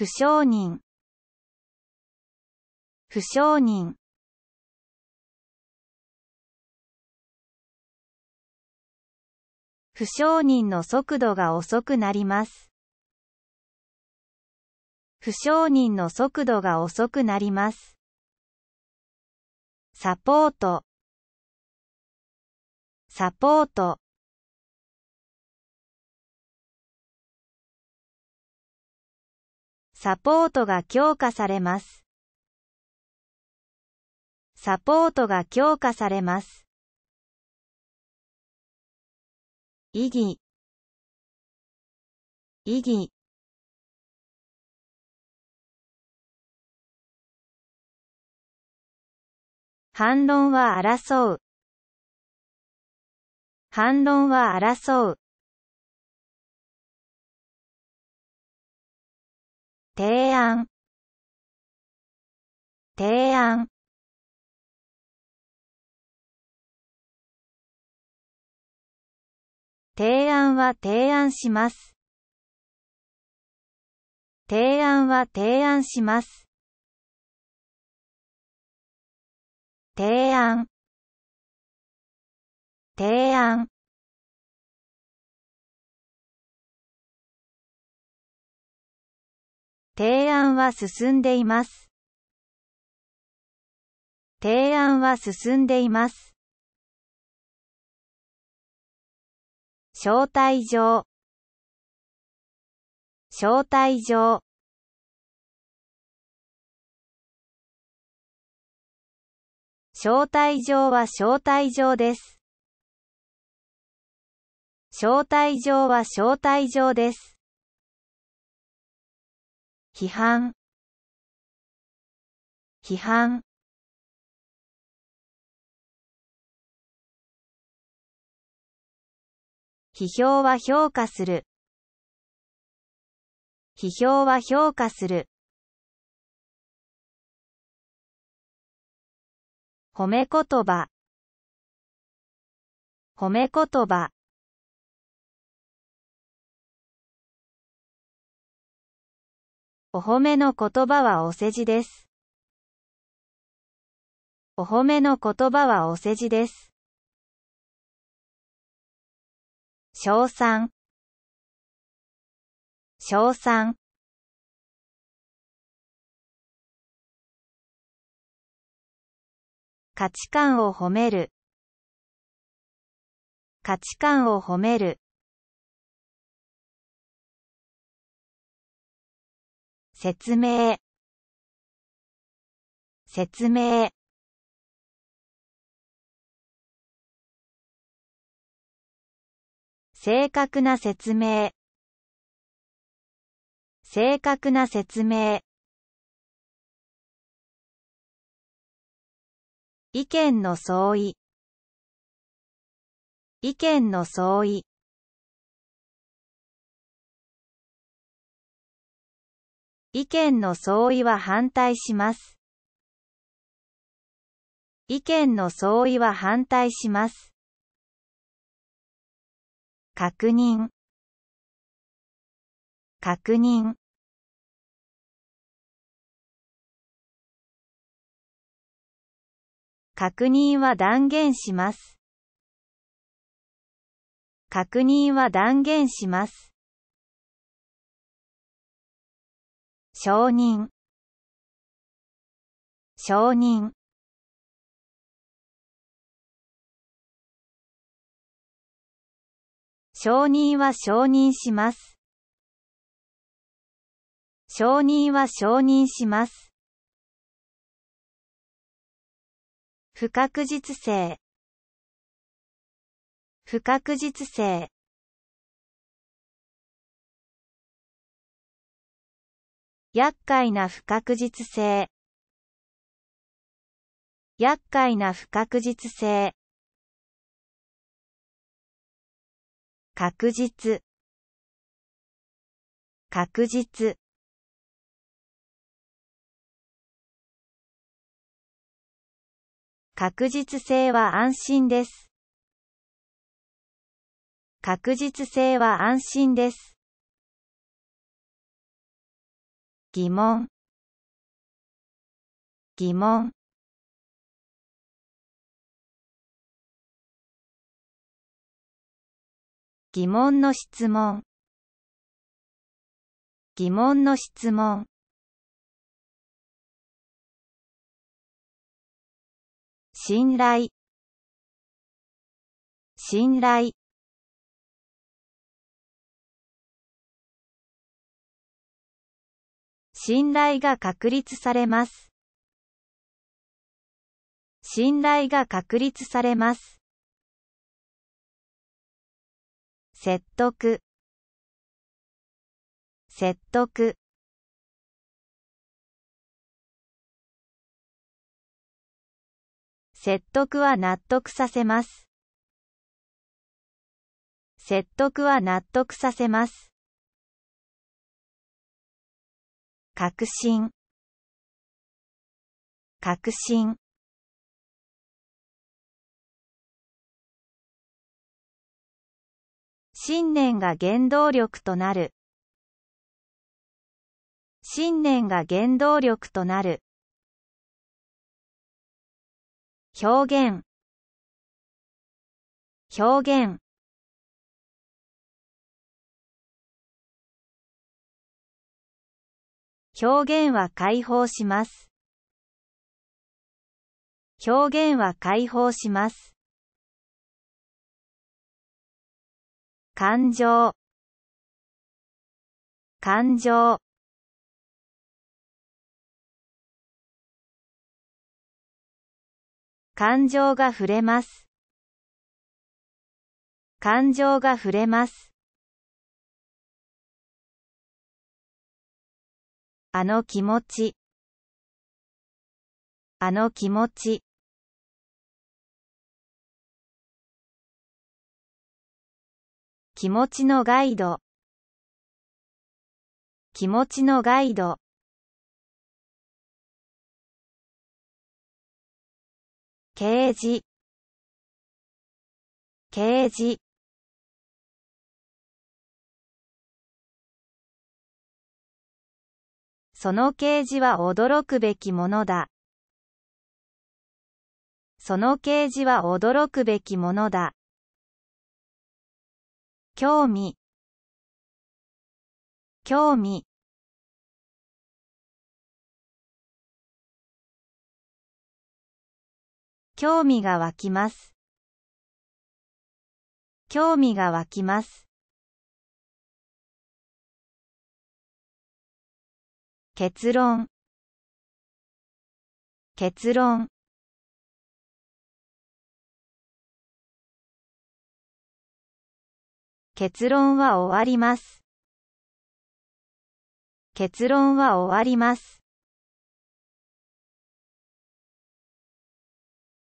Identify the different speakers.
Speaker 1: 不承認不承認不承認の速度が遅くなります不承認の速度が遅くなりますサポートサポートサポートが強化されます。サポートが強化されます。意義意義反論は争う反論は争う提案提案提案は提案します。提案は提案します。提案提案提案は進んでいます。提案は進んでいます。招待状招待状招待状は招待状です。招待状は招待状です。批判批判批評は評価する批評は評価する褒め言葉褒め言葉お褒めの言葉はお世辞です。お褒めの言葉はお世辞です。賞賛賞賛価値観を褒める価値観を褒める説明説明正確な説明正確な説明意見の相違意見の相違意見の相違は反対します。意見の相違は反対します。確認確認確認は断言します。確認は断言します。承認承認承認は承認します。承認は承認します。不確実性不確実性厄介な不確実性厄介な不確実性確実確実確実性は安心です確実性は安心です疑問疑問疑問の質問疑問の質問信頼信頼信頼が確立されます。信頼が確立されます。説得説得説得は納得させます。説得は納得させます。確信確信信念が原動力となる信念が原動力となる表現表現表現は解放します。表現は解放します。感情感情感情が触れます。感情が触れます。あの気持ちあの気持ち気持ちのガイド気持ちのガイドケージケージその啓示は驚くべきものだ。その啓示は驚くべきものだ。興味、興味。興味が湧きます。興味が湧きます。結論結論結論は終わります結論は終わります